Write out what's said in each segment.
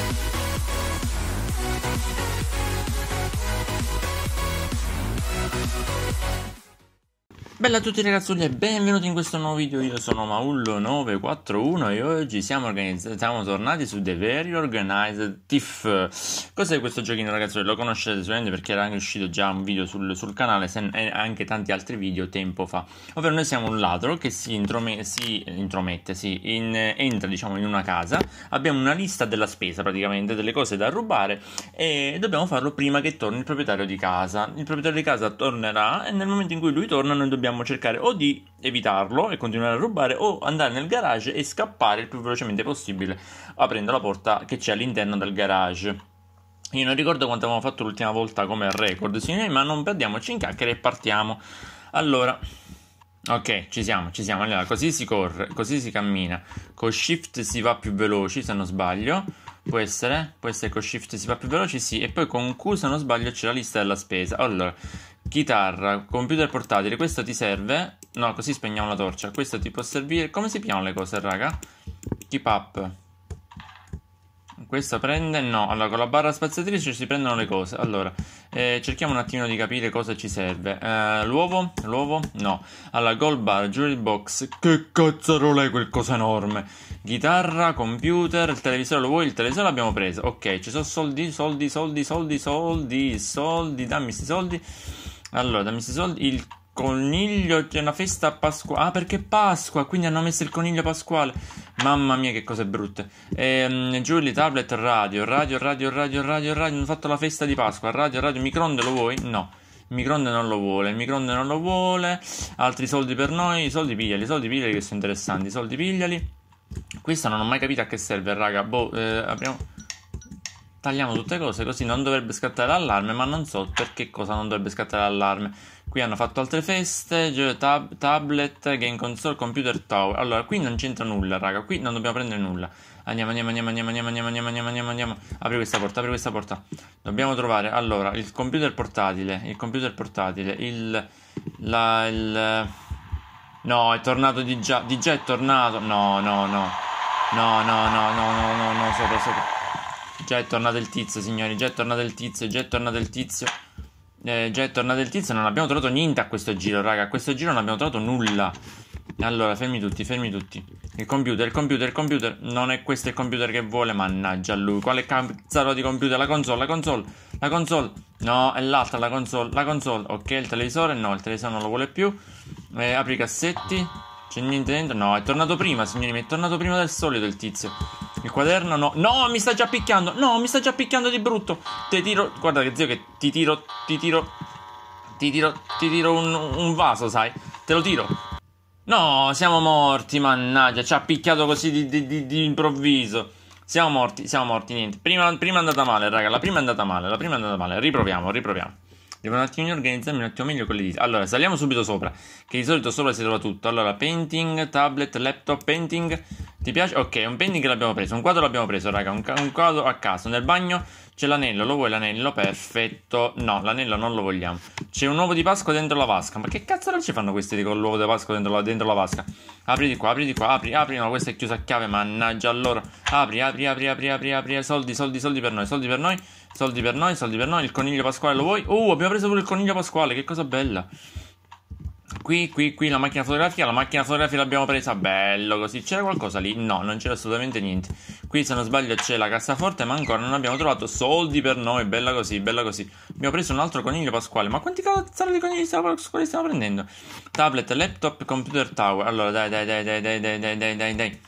フフフフフ。Bella a tutti ragazzoli e benvenuti in questo nuovo video, io sono Maullo941 e oggi siamo, siamo, tornati su The Very Organized Thief Cos'è questo giochino ragazzoli? Lo conoscete sicuramente perché era anche uscito già un video sul, sul canale e anche tanti altri video tempo fa Ovvero noi siamo un ladro che si, introme, si intromette, si in, entra diciamo in una casa Abbiamo una lista della spesa praticamente, delle cose da rubare e dobbiamo farlo prima che torni il proprietario di casa Il proprietario di casa tornerà e nel momento in cui lui torna noi dobbiamo dobbiamo cercare o di evitarlo e continuare a rubare o andare nel garage e scappare il più velocemente possibile aprendo la porta che c'è all'interno del garage. Io non ricordo quanto avevamo fatto l'ultima volta come record, signori, ma non perdiamoci in chiacchiere e partiamo. Allora, ok, ci siamo, ci siamo. Allora, così si corre, così si cammina. Con shift si va più veloci, se non sbaglio. Può essere, può essere con Shift si va più veloce, sì. E poi con Q, se non sbaglio, c'è la lista della spesa. Allora, chitarra, computer portatile, questo ti serve? No, così spegniamo la torcia. Questo ti può servire. Come si chiamano le cose, raga? Keep up. Questo prende? No, allora con la barra spaziatrice ci si prendono le cose. Allora, eh, cerchiamo un attimino di capire cosa ci serve. Eh, l'uovo? L'uovo? No. Allora, gold bar, jewelry box. Che cazzarola è quel cosa enorme? Chitarra, computer, il televisore lo vuoi? Il televisore l'abbiamo preso. Ok, ci sono soldi, soldi, soldi, soldi, soldi, soldi. Dammi questi soldi. Allora, dammi questi soldi. Il coniglio c'è una festa a Pasqua. Ah, perché Pasqua, quindi hanno messo il coniglio pasquale. Mamma mia, che cose brutte. Ehm, Giulia, tablet, radio, radio, radio, radio, radio, radio. Hanno fatto la festa di Pasqua. Radio, radio, microonde lo vuoi? No. microonde non lo vuole, microonde non lo vuole. Altri soldi per noi, i soldi pigliali, i soldi pigliali che sono interessanti, i soldi pigliali. Questa non ho mai capito a che serve, raga. Boh, eh, apriamo tagliamo tutte le cose così non dovrebbe scattare l'allarme ma non so perché cosa non dovrebbe scattare l'allarme qui hanno fatto altre feste tab- tablet game console computer tower allora qui non c'entra nulla raga qui non dobbiamo prendere nulla andiamo andiamo andiamo andiamo andiamo andiamo andiamo andiamo andiamo andiamo apri questa porta apri questa porta dobbiamo trovare allora il computer portatile il computer portatile il la il no è tornato di già di già è tornato no no no no no no no no no no sopra sopra Già è tornato il tizio, signori. Già è tornato il tizio. Già è tornato il tizio. Eh, già è tornato il tizio. Non abbiamo trovato niente a questo giro, raga. A questo giro non abbiamo trovato nulla. Allora, fermi tutti, fermi tutti. Il computer, il computer, il computer. Non è questo il computer che vuole, mannaggia lui. Quale cazzaro di computer? La console, la console, la console. No, è l'altra, la console, la console. Ok, il televisore, no, il televisore non lo vuole più. Eh, apri i cassetti. C'è niente dentro? No, è tornato prima, signori, mi è tornato prima del solito il tizio. Il quaderno no. No, mi sta già picchiando. No, mi sta già picchiando di brutto. Ti tiro. Guarda che zio che ti tiro. Ti tiro. Ti tiro. Ti tiro un, un vaso, sai. Te lo tiro. No, siamo morti, mannaggia. Ci ha picchiato così di, di, di, di improvviso. Siamo morti, siamo morti, niente. Prima, prima è andata male, raga. La prima è andata male, la prima è andata male. Riproviamo, riproviamo. Devo un attimino organizzarmi un attimo meglio con le dita. Allora, saliamo subito sopra, che di solito sopra si trova tutto. Allora, painting, tablet, laptop, painting. Ti piace? Ok, un painting l'abbiamo preso, un quadro l'abbiamo preso, raga, un, un quadro a caso. Nel bagno c'è l'anello, lo vuoi l'anello? Perfetto. No, l'anello non lo vogliamo. C'è un uovo di Pasqua dentro la vasca. Ma che cazzo non ci fanno questi con l'uovo di Pasqua dentro la, dentro la vasca? Apri di qua, apri di qua, apri, apri. No, questa è chiusa a chiave, mannaggia loro. Apri, apri, apri, apri, apri, apri. Soldi, soldi, soldi per noi, soldi per noi. Soldi per noi, soldi per noi. Il coniglio pasquale lo vuoi? Oh, abbiamo preso pure il coniglio pasquale, che cosa bella. Qui, qui, qui la macchina fotografica, la macchina fotografica l'abbiamo presa, bello così. C'era qualcosa lì? No, non c'era assolutamente niente. Qui se non sbaglio c'è la cassaforte, ma ancora non abbiamo trovato soldi per noi, bella così, bella così. Abbiamo preso un altro coniglio pasquale, ma quanti cazzari di conigli stiamo, stiamo prendendo? Tablet, laptop, computer tower. Allora, dai, dai, dai, dai, dai, dai, dai, dai, dai.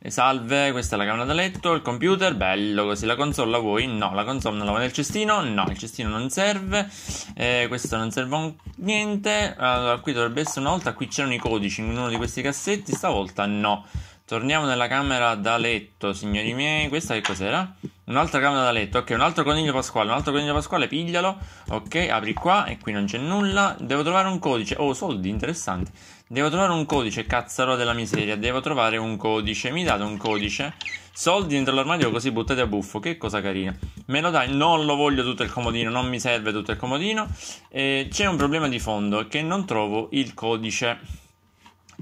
E salve, questa è la camera da letto, il computer, bello così, la console la vuoi? No, la console non la vuoi nel cestino? No, il cestino non serve, eh, questo non serve a niente, allora qui dovrebbe essere una volta, qui c'erano i codici in uno di questi cassetti, stavolta no. Torniamo nella camera da letto, signori miei, questa che cos'era? Un'altra camera da letto, ok, un altro coniglio pasquale, un altro coniglio pasquale, piglialo, ok, apri qua e qui non c'è nulla, devo trovare un codice, oh soldi, interessante. Devo trovare un codice, cazzarò della miseria. Devo trovare un codice. Mi date un codice? Soldi dentro l'armadio così buttati a buffo. Che cosa carina. Me lo dai? Non lo voglio tutto il comodino. Non mi serve tutto il comodino. Eh, c'è un problema di fondo che non trovo il codice.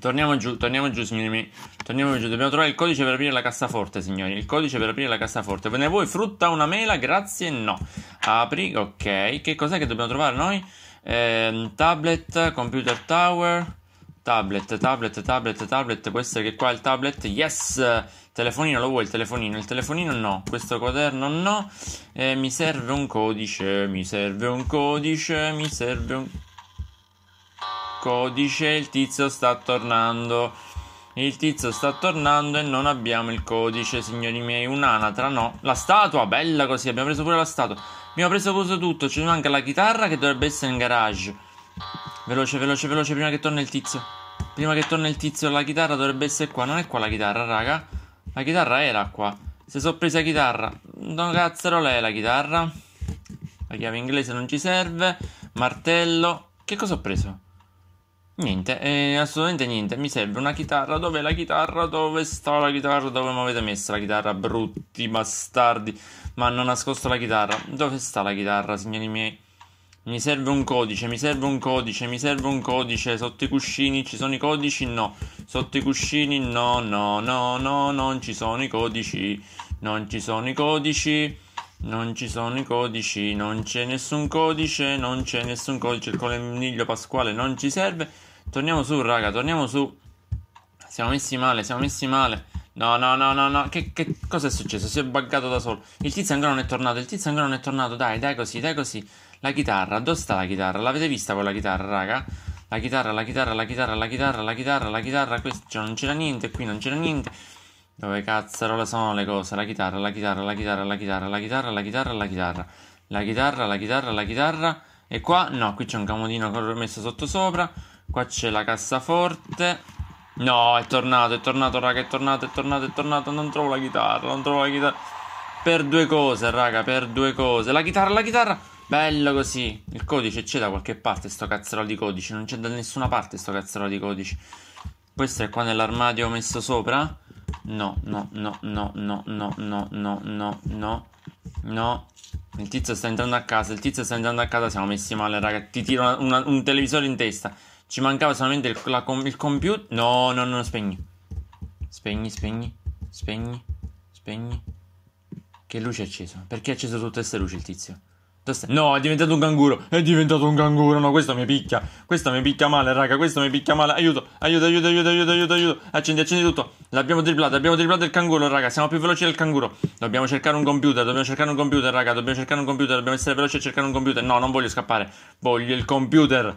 Torniamo giù, torniamo giù, signori miei. Torniamo giù. Dobbiamo trovare il codice per aprire la cassaforte, signori. Il codice per aprire la cassaforte. Ve ne vuoi frutta, una mela? Grazie, no. Apri, ok. Che cos'è che dobbiamo trovare noi? Eh, tablet, computer tower. Tablet, tablet, tablet, tablet, questo che qua è il tablet, yes! Telefonino lo vuoi il telefonino? Il telefonino no, questo quaderno no, eh, mi serve un codice, mi serve un codice, mi serve un codice, il tizio sta tornando, il tizio sta tornando e non abbiamo il codice, signori miei, un'anatra no, la statua, bella così, abbiamo preso pure la statua, abbiamo preso pure tutto, ci manca la chitarra che dovrebbe essere in garage, veloce, veloce, veloce, prima che torni il tizio. Prima che torni il tizio la chitarra dovrebbe essere qua. Non è qua la chitarra, raga. La chitarra era qua. Se sono presa chitarra. No, cazzarola è la chitarra. La chiave inglese non ci serve. Martello. Che cosa ho preso? Niente, eh, assolutamente niente. Mi serve una chitarra. Dov'è la chitarra? Dove sta la chitarra? Dove mi avete messa la chitarra? Brutti bastardi. Ma hanno nascosto la chitarra. Dove sta la chitarra, signori miei? Mi serve un codice, mi serve un codice, mi serve un codice. Sotto i cuscini ci sono i codici? No. Sotto i cuscini? No, no, no, no, non ci sono i codici. Non ci sono i codici. Non ci sono i codici, non c'è nessun codice, non c'è nessun codice. Il colonnillo pasquale non ci serve. Torniamo su, raga, torniamo su. Siamo messi male, siamo messi male. No, no, no, no, no. Che, che cosa è successo? Si è buggato da solo. Il tizio ancora non è tornato, il tizio ancora non è tornato. Dai, dai così, dai così. La chitarra, dove sta la chitarra? L'avete vista quella chitarra, raga? La chitarra, la chitarra, la chitarra, la chitarra, la chitarra, la chitarra, questo cioè, non c'era niente, qui non c'era niente. Dove cazzarola sono le cose? La chitarra, la chitarra, la chitarra, la chitarra, la chitarra, la chitarra, la chitarra, la chitarra, la chitarra, la chitarra. E qua, no, qui c'è un comodino che ho messo sotto sopra. Qua c'è la cassaforte. No, è tornato, è tornato, raga, è tornato, è tornato, è tornato. Non trovo la chitarra, non trovo la chitarra. Per due cose, raga, per due cose. La chitarra, la chitarra. Bello così. Il codice c'è da qualche parte, sto cazzarolo di codice. Non c'è da nessuna parte sto cazzarolo di codice. Questo è qua nell'armadio messo sopra? No, no, no, no, no, no, no, no, no, no, no. Il tizio sta entrando a casa, il tizio sta entrando a casa, siamo messi male, raga. Ti tiro una, una, un televisore in testa. Ci mancava solamente il, la, il computer. No, no, no, spegni. Spegni, spegni, spegni, spegni. Che luce è accesa? Perché ha acceso tutte queste luci il tizio? No, è diventato un canguro. È diventato un canguro. No, questo mi picchia. Questo mi picchia male, raga. Questo mi picchia male. Aiuto, aiuto, aiuto, aiuto, aiuto, aiuto, aiuto. Accendi, accendi tutto. L'abbiamo triplato, abbiamo triplato il canguro, raga. Siamo più veloci del canguro. Dobbiamo cercare un computer, dobbiamo cercare un computer, raga. Dobbiamo cercare un computer, dobbiamo essere veloci a cercare un computer. No, non voglio scappare. Voglio il computer.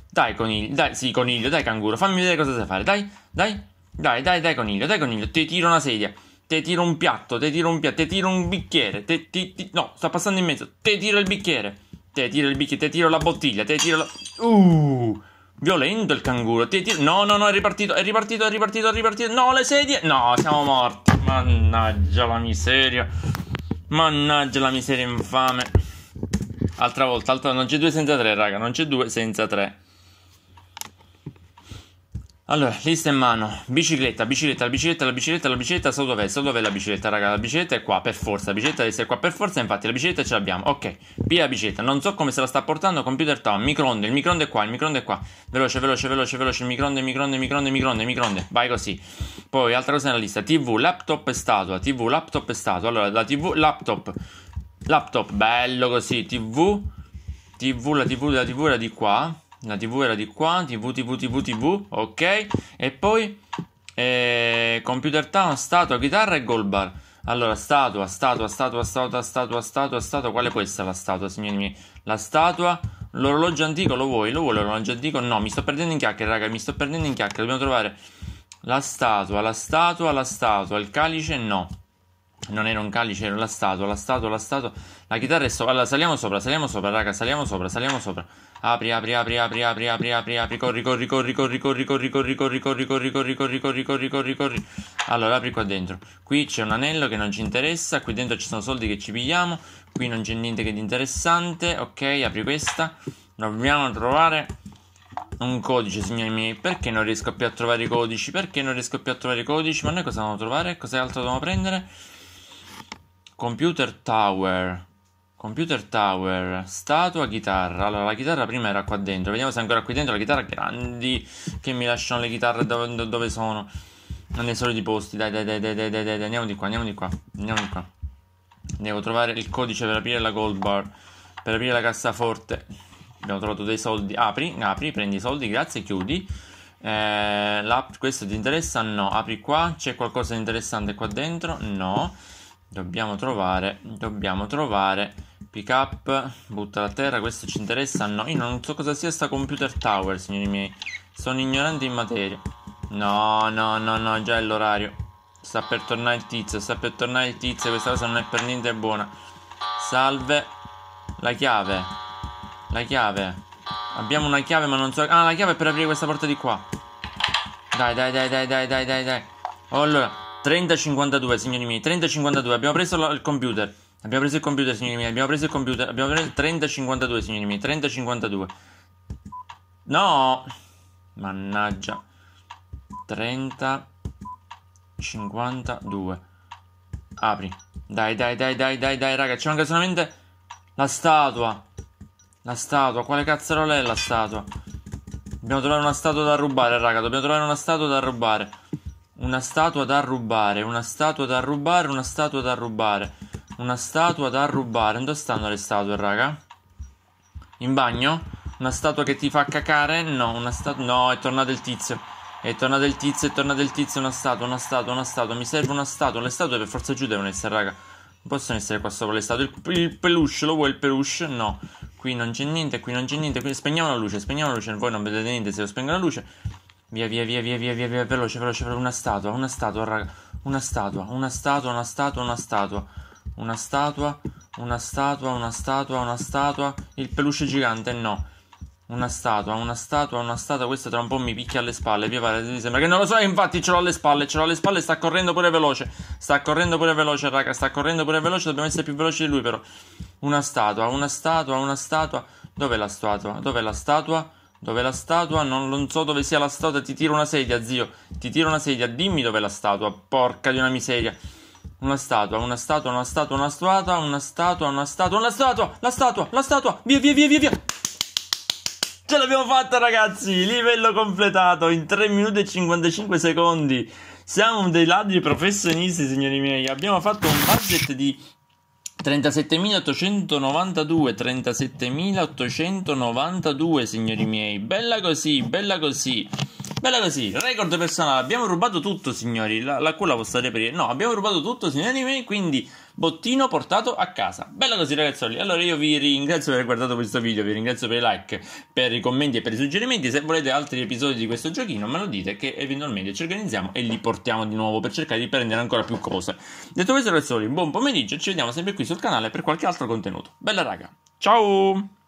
Dai coniglio, dai, sì coniglio, dai canguro, fammi vedere cosa sai fare, dai, dai, dai, dai, dai coniglio, dai coniglio, ti tiro una sedia, ti tiro un piatto, ti tiro un piatto, ti tiro un bicchiere, te, ti, ti, no, sta passando in mezzo, ti tiro il bicchiere, ti tiro il bicchiere, ti tiro la bottiglia, ti tiro la... Uh, violento il canguro, ti tiro... No, no, no, è ripartito, è ripartito, è ripartito, è ripartito, no, le sedie, no, siamo morti, mannaggia la miseria, mannaggia la miseria infame. Altra volta, altra, non c'è due senza tre, raga, non c'è due senza tre. Allora, lista in mano, bicicletta, bicicletta, la bicicletta, la bicicletta, la bicicletta, so dov'è, so dov'è la bicicletta, raga, la bicicletta è qua, per forza, la bicicletta deve essere qua, per forza, infatti la bicicletta ce l'abbiamo, ok, via la bicicletta, non so come se la sta portando, computer town, microonde, il microonde è qua, il microonde è qua, veloce, veloce, veloce, veloce, microonde, microonde, microonde, microonde, microonde, vai così. Poi, altra cosa nella lista, tv, laptop e statua, tv, laptop e statua, allora, la tv, laptop, laptop, bello così, tv, tv, la tv, la tv era di qua, la tv era di qua, tv, tv, tv, tv, ok, e poi eh, computer town, statua, chitarra e gold bar. Allora, statua, statua, statua, statua, statua, statua, statua, quale può essere la statua, signori miei? La statua, l'orologio antico, lo vuoi? Lo vuoi l'orologio antico? No, mi sto perdendo in chiacchiere, raga, mi sto perdendo in chiacchiere, dobbiamo trovare la statua, la statua, la statua, il calice, no non era un calice, era la statua, la statua, la statua. La chitarra è sopra. Allora, saliamo sopra, saliamo sopra, raga, saliamo sopra, saliamo sopra. Apri, apri, apri, apri, apri, apri, apri, apri, corri, corri, corri, corri, corri, corri, corri, corri, corri, corri, corri, corri, corri, corri, corri, corri. Allora, apri qua dentro. Qui c'è un anello che non ci interessa, qui dentro ci sono soldi che ci pigliamo, qui non c'è niente che di interessante. Ok, apri questa. Dobbiamo trovare un codice, signori miei. Perché non riesco più a trovare i codici? Perché non riesco più a trovare i codici? Ma noi cosa dobbiamo trovare? Cos'altro dobbiamo prendere? Computer Tower. Computer Tower, statua, chitarra. Allora, la chitarra prima era qua dentro. Vediamo se è ancora qui dentro. La chitarra grandi che mi lasciano le chitarre dove, dove sono. Non ne soliti posti. Dai, dai, dai, dai, dai, dai, dai, Andiamo di qua, andiamo di qua. Andiamo di qua. Devo trovare il codice per aprire la gold bar. Per aprire la cassaforte. Abbiamo trovato dei soldi. Apri, apri, prendi i soldi, grazie, chiudi. Eh, questo ti interessa? No. Apri qua. C'è qualcosa di interessante qua dentro? No. Dobbiamo trovare, dobbiamo trovare. Pick up, buttala a terra, questo ci interessa? No, io non so cosa sia sta computer tower, signori miei. Sono ignorante in materia. No, no, no, no, già è l'orario. Sta per tornare il tizio, sta per tornare il tizio, questa cosa non è per niente buona. Salve. La chiave. La chiave. Abbiamo una chiave ma non so... Ah, la chiave è per aprire questa porta di qua. Dai, dai, dai, dai, dai, dai, dai, dai. Oh, allora, 3052, signori miei, 3052, abbiamo preso la, il computer. Abbiamo preso il computer, signori miei, abbiamo preso il computer, abbiamo preso 3052, signori miei, 3052. No! Mannaggia. 30 52. Apri. Dai, dai, dai, dai, dai, dai, raga, ci manca solamente la statua. La statua, quale cazzarola è la statua? Dobbiamo trovare una statua da rubare, raga, dobbiamo trovare una statua da rubare. Una statua da rubare, una statua da rubare, una statua da rubare. Una statua da rubare. Dove stanno le statue, raga? In bagno? Una statua che ti fa cacare? No, una statua. No, è tornato il tizio. È tornato il tizio, è tornato il tizio. Una statua, una statua, una statua. Mi serve una statua. Le statue per forza giù devono essere, raga. Non possono essere qua sopra le statue. Il, il peluche, lo vuoi il peluche? No. Qui non c'è niente, qui non c'è niente. Qui... Spegniamo la luce, spegniamo la luce. Voi non vedete niente se lo spengo la luce. Via, via, via, via, via, via, via, veloce, veloce, veloce. Una statua, una statua, raga. Una statua, una statua, una statua, una statua. Una statua, una statua, una statua, una statua. Il peluche gigante, no. Una statua, una statua, una statua. Questo tra un po' mi picchia alle spalle. Via, pare, mi sembra che non lo so. Infatti, ce l'ho alle spalle. Ce l'ho alle spalle. Sta correndo pure veloce. Sta correndo pure veloce, raga. Sta correndo pure veloce. Dobbiamo essere più veloci di lui, però. Una statua, una statua, una statua. Dov'è la statua? Dov'è la statua? Dov'è la statua? Non, non so dove sia la statua. Ti tiro una sedia, zio. Ti tiro una sedia. Dimmi dov'è la statua. Porca di una miseria. Una statua, una statua, una statua, una statua, una statua, una statua, una statua, la statua, la statua. Via, via, via, via, via. Ce l'abbiamo fatta, ragazzi. Livello completato in 3 minuti e 55 secondi. Siamo dei ladri professionisti, signori miei. Abbiamo fatto un budget di 37.892, 37.892 signori miei, bella così, bella così. Bella così, record personale. Abbiamo rubato tutto, signori. La, la culla posso reperire, No, abbiamo rubato tutto, signori miei. Quindi, bottino portato a casa. Bella così, ragazzoli. Allora, io vi ringrazio per aver guardato questo video. Vi ringrazio per i like, per i commenti e per i suggerimenti. Se volete altri episodi di questo giochino, me lo dite che eventualmente ci organizziamo e li portiamo di nuovo per cercare di prendere ancora più cose. Detto questo, ragazzoli, buon pomeriggio. Ci vediamo sempre qui sul canale per qualche altro contenuto. Bella, raga. Ciao!